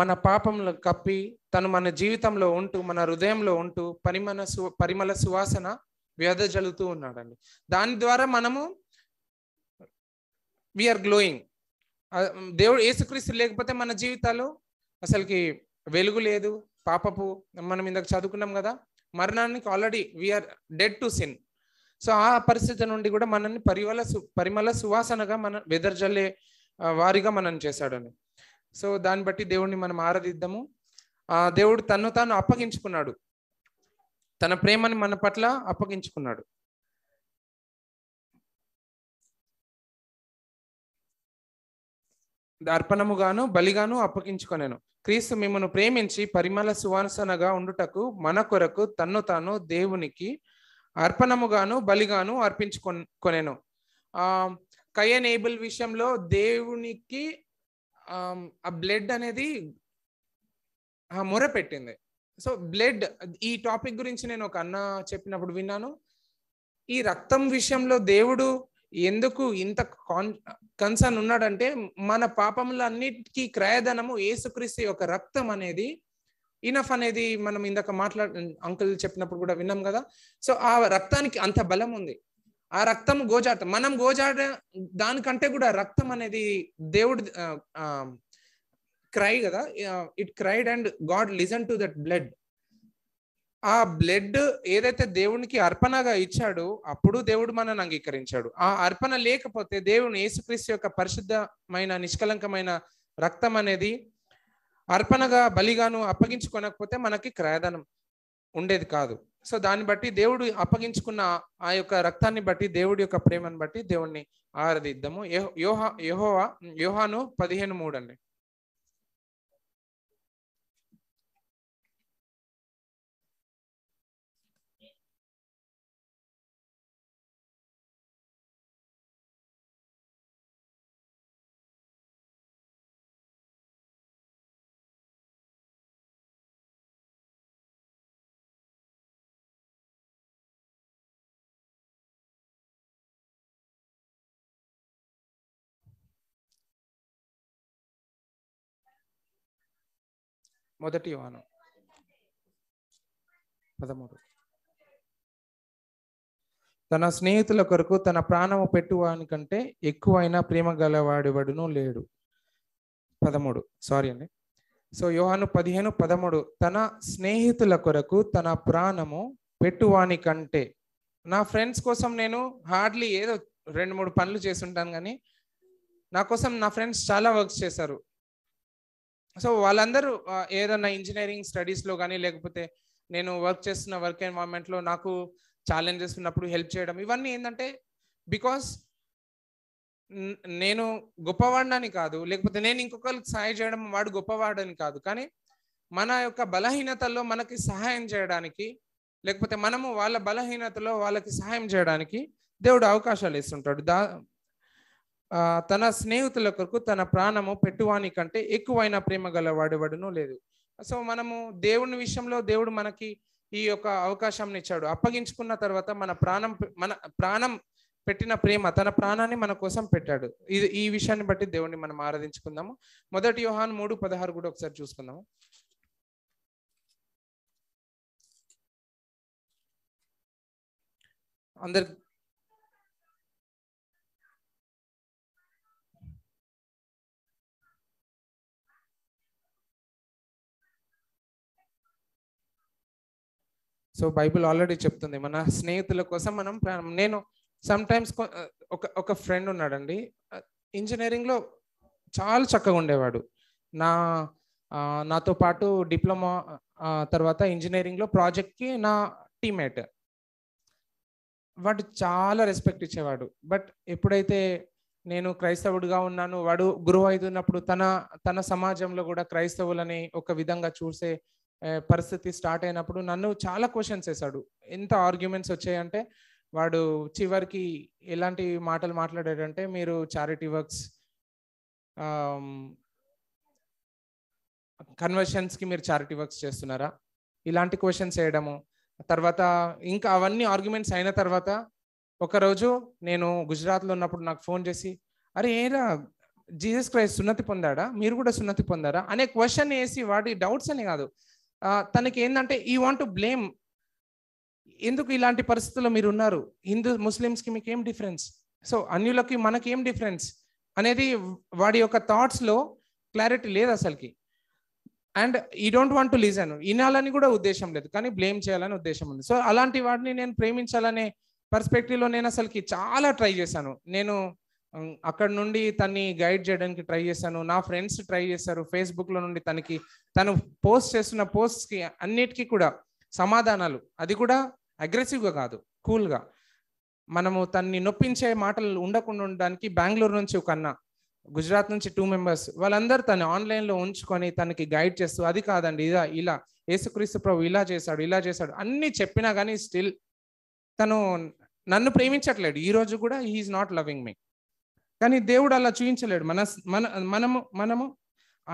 మన పాపంలో కప్పి తను మన జీవితంలో ఉంటూ మన హృదయంలో ఉంటూ పరిమళ సు పరిమళ సువాసన జలుతూ ఉన్నాడండి దాని ద్వారా మనము విఆర్ గ్లోయింగ్ దేవుడు ఏసుక్రీస్తు లేకపోతే మన జీవితాలు అసలుకి వెలుగు లేదు పాపపు మనం ఇందాక చదువుకున్నాం కదా మరణానికి already we are dead to sin so ఆ పరిస్థితి నుండి కూడా మనల్ని పరిమళ సు పరిమళ సువాసనగా మన వెదర్జల్లే వారిగా మనం చేశాడని సో దాన్ని బట్టి దేవుడిని మనం ఆరాధిద్దాము ఆ దేవుడు తను తాను అప్పగించుకున్నాడు తన ప్రేమని మన పట్ల అప్పగించుకున్నాడు గాను బలిగాను అప్పగించుకునేను క్రీస్తు మిమ్మను ప్రేమించి పరిమళ సువాసనగా ఉండుటకు మన కొరకు తన్ను తాను దేవునికి అర్పణముగాను బలిగాను అర్పించుకొనెను ఆ కయనేబుల్ విషయంలో దేవునికి ఆ బ్లడ్ అనేది మొర పెట్టింది సో బ్లడ్ ఈ టాపిక్ గురించి నేను ఒక అన్న చెప్పినప్పుడు విన్నాను ఈ రక్తం విషయంలో దేవుడు ఎందుకు ఇంత కాన్ కన్సర్న్ ఉన్నాడంటే మన పాపములన్నిటికీ క్రయధనము ఏసుక్రీస్తు యొక్క రక్తం అనేది ఇనఫ్ అనేది మనం ఇందాక మాట్లాడ అంకుల్ చెప్పినప్పుడు కూడా విన్నాం కదా సో ఆ రక్తానికి అంత బలం ఉంది ఆ రక్తం గోజాట మనం గోజాట దానికంటే కూడా రక్తం అనేది దేవుడు క్రై కదా it cried and God listen to that blood ఆ బ్లడ్ ఏదైతే దేవునికి అర్పణగా ఇచ్చాడో అప్పుడు దేవుడు మనని అంగీకరించాడు ఆ అర్పణ లేకపోతే దేవుని యేసుక్రీస్తు యొక్క పరిశుద్ధమైన నిష్కలంకమైన రక్తం అనేది అర్పణగా బలిగాను అప్పగించుకోనకపోతే మనకి క్రయదనం ఉండేది కాదు సో దాన్ని బట్టి దేవుడు అప్పగించుకున్న ఆ యొక్క రక్తాన్ని బట్టి దేవుడి యొక్క ప్రేమను బట్టి దేవుణ్ణి ఆరాధిద్దాము యోహా యోహోవా యోహాను పదిహేను మూడు అండి మొదటి యోహాను పదమూడు తన స్నేహితుల కొరకు తన ప్రాణము పెట్టువాని కంటే ఎక్కువైనా ప్రేమ గలవాడివాడును లేడు పదమూడు సారీ అండి సో యోహాను పదిహేను పదమూడు తన స్నేహితుల కొరకు తన ప్రాణము పెట్టువాని కంటే నా ఫ్రెండ్స్ కోసం నేను హార్డ్లీ ఏదో రెండు మూడు పనులు ఉంటాను కానీ నా కోసం నా ఫ్రెండ్స్ చాలా వర్క్స్ చేశారు సో వాళ్ళందరూ ఏదన్నా ఇంజనీరింగ్ స్టడీస్లో కానీ లేకపోతే నేను వర్క్ చేస్తున్న వర్క్ ఎన్వైర్న్మెంట్లో నాకు ఛాలెంజెస్ ఉన్నప్పుడు హెల్ప్ చేయడం ఇవన్నీ ఏంటంటే బికాస్ నేను గొప్పవాడినని కాదు లేకపోతే నేను ఇంకొకరికి సహాయం చేయడం వాడు గొప్పవాడని కాదు కానీ మన యొక్క బలహీనతల్లో మనకి సహాయం చేయడానికి లేకపోతే మనము వాళ్ళ బలహీనతలో వాళ్ళకి సహాయం చేయడానికి దేవుడు అవకాశాలు ఇస్తుంటాడు దా తన స్నేహితుల కొరకు తన ప్రాణము పెట్టువాని కంటే ఎక్కువైన ప్రేమ గలవాడు వడును లేదు సో మనము దేవుని విషయంలో దేవుడు మనకి ఈ యొక్క అవకాశం ఇచ్చాడు అప్పగించుకున్న తర్వాత మన ప్రాణం మన ప్రాణం పెట్టిన ప్రేమ తన ప్రాణాన్ని మన కోసం పెట్టాడు ఇది ఈ విషయాన్ని బట్టి దేవుణ్ణి మనం ఆరాధించుకుందాము మొదటి యోహాన్ మూడు పదహారు కూడా ఒకసారి చూసుకుందాము అందరి సో బైబిల్ ఆల్రెడీ చెప్తుంది మన స్నేహితుల కోసం మనం నేను సమ్ టైమ్స్ ఒక ఒక ఫ్రెండ్ ఉన్నాడండి ఇంజనీరింగ్లో చాలా చక్కగా ఉండేవాడు నా నాతో పాటు డిప్లొమా తర్వాత ఇంజనీరింగ్లో ప్రాజెక్ట్కి నా టీమేట్ వాడు చాలా రెస్పెక్ట్ ఇచ్చేవాడు బట్ ఎప్పుడైతే నేను క్రైస్తవుడిగా ఉన్నాను వాడు గురువు ఉన్నప్పుడు తన తన సమాజంలో కూడా క్రైస్తవులని ఒక విధంగా చూసే పరిస్థితి స్టార్ట్ అయినప్పుడు నన్ను చాలా క్వశ్చన్స్ వేశాడు ఎంత ఆర్గ్యుమెంట్స్ వచ్చాయంటే వాడు చివరికి ఎలాంటి మాటలు మాట్లాడాడంటే మీరు చారిటీ వర్క్స్ కన్వర్షన్స్కి మీరు చారిటీ వర్క్స్ చేస్తున్నారా ఇలాంటి క్వశ్చన్స్ వేయడము తర్వాత ఇంకా అవన్నీ ఆర్గ్యుమెంట్స్ అయిన తర్వాత ఒకరోజు నేను గుజరాత్లో ఉన్నప్పుడు నాకు ఫోన్ చేసి అరే ఏరా జీసస్ క్రైస్ట్ సున్నతి పొందాడా మీరు కూడా సున్నతి పొందారా అనే క్వశ్చన్ వేసి వాటి డౌట్స్ అని కాదు తనకి ఏంటంటే ఈ వాంట్ టు బ్లేమ్ ఎందుకు ఇలాంటి పరిస్థితుల్లో మీరు ఉన్నారు హిందూ ముస్లిమ్స్కి మీకు ఏం డిఫరెన్స్ సో అన్యులకి మనకి ఏం డిఫరెన్స్ అనేది వాడి యొక్క థాట్స్లో క్లారిటీ లేదు అసలుకి అండ్ ఈ డోంట్ వాంట్ టు లీజన్ వినాలని కూడా ఉద్దేశం లేదు కానీ బ్లేమ్ చేయాలని ఉద్దేశం ఉంది సో అలాంటి వాడిని నేను ప్రేమించాలనే పర్స్పెక్టివ్లో నేను అసలుకి చాలా ట్రై చేశాను నేను అక్కడ నుండి తన్ని గైడ్ చేయడానికి ట్రై చేశాను నా ఫ్రెండ్స్ ట్రై చేశారు ఫేస్బుక్లో నుండి తనకి తను పోస్ట్ చేస్తున్న పోస్ట్కి అన్నిటికీ కూడా సమాధానాలు అది కూడా అగ్రెసివ్గా కాదు కూల్గా మనము తన్ని నొప్పించే మాటలు ఉండకుండా ఉండడానికి బెంగళూరు నుంచి ఒక అన్న గుజరాత్ నుంచి టూ మెంబర్స్ వాళ్ళందరూ తను ఆన్లైన్లో ఉంచుకొని తనకి గైడ్ చేస్తూ అది కాదండి ఇలా ఇలా యేసుక్రీస్తు ప్రభు ఇలా చేశాడు ఇలా చేశాడు అన్ని చెప్పినా కానీ స్టిల్ తను నన్ను ప్రేమించట్లేడు ఈరోజు కూడా హీఈస్ నాట్ లవింగ్ మీ కానీ దేవుడు అలా చూపించలేడు మన మన మనము మనము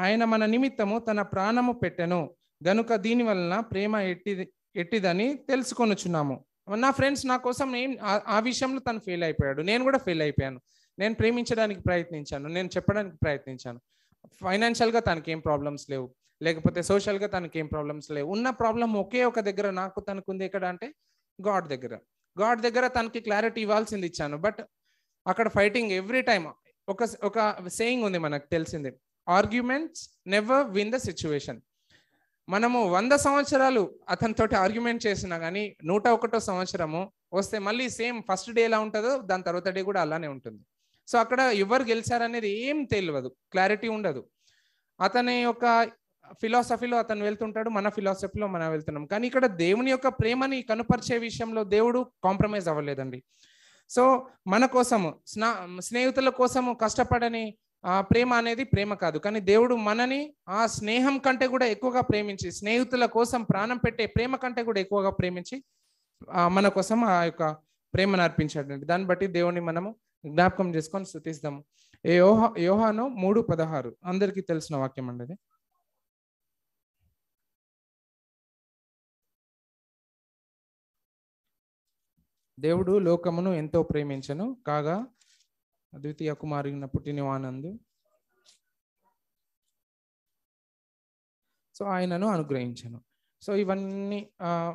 ఆయన మన నిమిత్తము తన ప్రాణము పెట్టెను గనుక దీని వలన ప్రేమ ఎట్టి ఎట్టిదని తెలుసుకొనుచున్నాము నా ఫ్రెండ్స్ నా కోసం ఏం ఆ విషయంలో తను ఫెయిల్ అయిపోయాడు నేను కూడా ఫెయిల్ అయిపోయాను నేను ప్రేమించడానికి ప్రయత్నించాను నేను చెప్పడానికి ప్రయత్నించాను ఫైనాన్షియల్గా తనకి ఏం ప్రాబ్లమ్స్ లేవు లేకపోతే సోషల్గా తనకి ఏం ప్రాబ్లమ్స్ లేవు ఉన్న ప్రాబ్లం ఒకే ఒక దగ్గర నాకు తనకుంది ఎక్కడ అంటే గాడ్ దగ్గర గాడ్ దగ్గర తనకి క్లారిటీ ఇవ్వాల్సింది ఇచ్చాను బట్ అక్కడ ఫైటింగ్ ఎవ్రీ టైమ్ ఒక ఒక సేయింగ్ ఉంది మనకు తెలిసింది arguments never win the situation మనము వంద సంవత్సరాలు అతనితోటి ఆర్గ్యుమెంట్ చేసినా కానీ నూట ఒకటో సంవత్సరము వస్తే మళ్ళీ సేమ్ ఫస్ట్ డే ఎలా ఉంటుందో దాని తర్వాత డే కూడా అలానే ఉంటుంది సో అక్కడ ఎవరు గెలిచారనేది ఏం తెలియదు క్లారిటీ ఉండదు అతని యొక్క ఫిలాసఫీలో అతను వెళ్తుంటాడు మన ఫిలాసఫీలో మనం వెళ్తున్నాం కానీ ఇక్కడ దేవుని యొక్క ప్రేమని కనుపరిచే విషయంలో దేవుడు కాంప్రమైజ్ అవ్వలేదండి సో మన కోసము స్నా స్నేహితుల కోసము కష్టపడని ఆ ప్రేమ అనేది ప్రేమ కాదు కానీ దేవుడు మనని ఆ స్నేహం కంటే కూడా ఎక్కువగా ప్రేమించి స్నేహితుల కోసం ప్రాణం పెట్టే ప్రేమ కంటే కూడా ఎక్కువగా ప్రేమించి మన కోసం ఆ యొక్క ప్రేమను అర్పించాడండి దాన్ని బట్టి దేవుని మనము జ్ఞాపకం చేసుకొని స్థుతిస్తాము ఏ యోహ యోహాను మూడు పదహారు అందరికీ తెలిసిన వాక్యం అండి అది దేవుడు లోకమును ఎంతో ప్రేమించను కాగా ద్వితీయ కుమారున పుట్టినవానందు సో ఆయనను అనుగ్రహించను సో ఇవన్నీ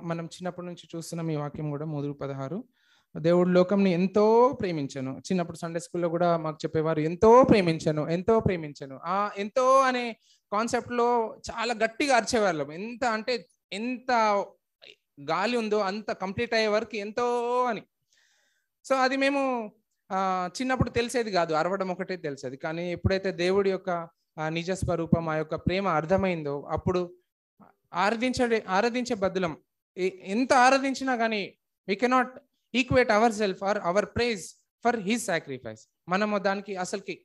మనం చిన్నప్పటి నుంచి చూస్తున్నాం ఈ వాక్యం కూడా మూడు పదహారు దేవుడు లోకంని ఎంతో ప్రేమించను చిన్నప్పుడు సండే స్కూల్లో కూడా మాకు చెప్పేవారు ఎంతో ప్రేమించను ఎంతో ప్రేమించను ఆ ఎంతో అనే కాన్సెప్ట్లో చాలా గట్టిగా అరిచేవాళ్ళం ఎంత అంటే ఎంత గాలి ఉందో అంత కంప్లీట్ అయ్యే వరకు ఎంతో అని సో అది మేము చిన్నప్పుడు తెలిసేది కాదు అరవడం ఒకటే తెలిసేది కానీ ఎప్పుడైతే దేవుడి యొక్క నిజ స్వరూపం ఆ యొక్క ప్రేమ అర్థమైందో అప్పుడు ఆరాధించే ఆరాధించే బదులం ఎంత ఆరాధించినా కానీ we cannot equate our self or our praise for his sacrifice మనము దానికి అసలుకి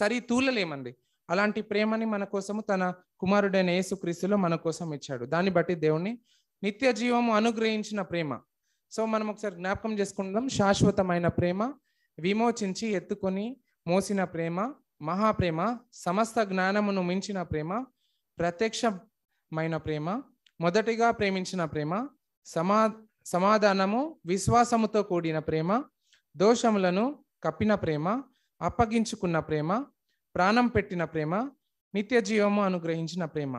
సరి తూలలేమండి అలాంటి ప్రేమని మన కోసము తన కుమారుడైన క్రీస్తులో మన కోసం ఇచ్చాడు దాన్ని బట్టి దేవుణ్ణి నిత్య జీవము అనుగ్రహించిన ప్రేమ సో మనం ఒకసారి జ్ఞాపకం చేసుకుందాం శాశ్వతమైన ప్రేమ విమోచించి ఎత్తుకొని మోసిన ప్రేమ మహాప్రేమ సమస్త జ్ఞానమును మించిన ప్రేమ ప్రత్యక్షమైన ప్రేమ మొదటిగా ప్రేమించిన ప్రేమ సమా సమాధానము విశ్వాసముతో కూడిన ప్రేమ దోషములను కప్పిన ప్రేమ అప్పగించుకున్న ప్రేమ ప్రాణం పెట్టిన ప్రేమ నిత్య జీవము అనుగ్రహించిన ప్రేమ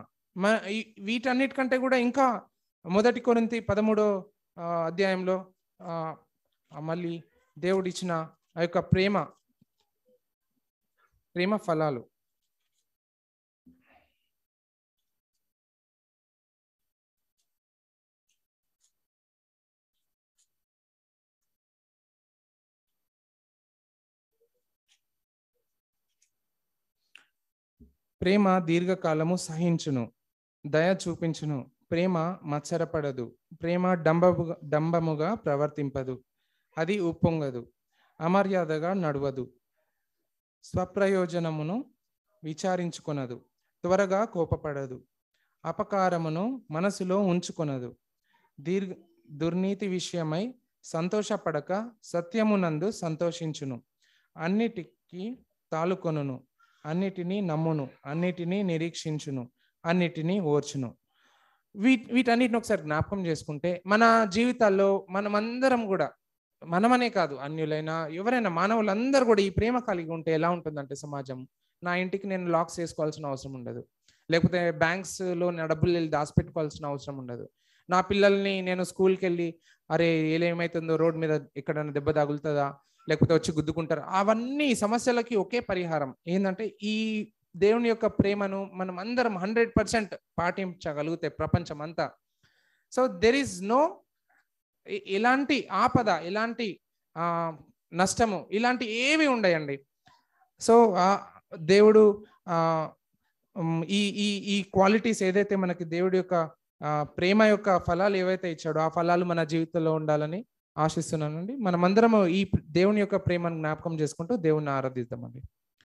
వీటన్నిటికంటే కూడా ఇంకా మొదటి కొరింతి పదమూడో అధ్యాయంలో మళ్ళీ దేవుడిచ్చిన ఆ యొక్క ప్రేమ ప్రేమ ఫలాలు ప్రేమ దీర్ఘకాలము సహించును దయ చూపించును ప్రేమ మత్సరపడదు ప్రేమ డంబము డంబముగా ప్రవర్తింపదు అది ఉప్పొంగదు అమర్యాదగా నడవదు స్వప్రయోజనమును విచారించుకొనదు త్వరగా కోపపడదు అపకారమును మనసులో ఉంచుకొనదు దీర్ఘ దుర్నీతి విషయమై సంతోషపడక సత్యమునందు సంతోషించును అన్నిటికీ తాలుకొను అన్నిటినీ నమ్మును అన్నిటినీ నిరీక్షించును అన్నిటినీ ఓర్చును వీటి వీటన్నిటిని ఒకసారి జ్ఞాపకం చేసుకుంటే మన జీవితాల్లో మనమందరం కూడా మనమనే కాదు అన్యులైనా ఎవరైనా మానవులందరూ కూడా ఈ ప్రేమ కలిగి ఉంటే ఎలా ఉంటుందంటే సమాజం నా ఇంటికి నేను లాక్స్ చేసుకోవాల్సిన అవసరం ఉండదు లేకపోతే బ్యాంక్స్లో నా డబ్బులు వెళ్ళి దాచిపెట్టుకోవాల్సిన అవసరం ఉండదు నా పిల్లల్ని నేను స్కూల్కి వెళ్ళి అరే ఏమవుతుందో రోడ్ మీద ఎక్కడైనా దెబ్బ తగులుతుందా లేకపోతే వచ్చి గుద్దుకుంటారు అవన్నీ సమస్యలకి ఒకే పరిహారం ఏంటంటే ఈ దేవుని యొక్క ప్రేమను మనం అందరం హండ్రెడ్ పర్సెంట్ పాటించగలిగితే ప్రపంచం అంతా సో దెర్ ఈజ్ నో ఎలాంటి ఆపద ఎలాంటి నష్టము ఇలాంటి ఏవి ఉండయండి సో దేవుడు ఈ ఈ ఈ క్వాలిటీస్ ఏదైతే మనకి దేవుడి యొక్క ప్రేమ యొక్క ఫలాలు ఏవైతే ఇచ్చాడో ఆ ఫలాలు మన జీవితంలో ఉండాలని ఆశిస్తున్నానండి మనమందరము ఈ దేవుని యొక్క ప్రేమను జ్ఞాపకం చేసుకుంటూ దేవుణ్ణి ఆరాధిద్దామండి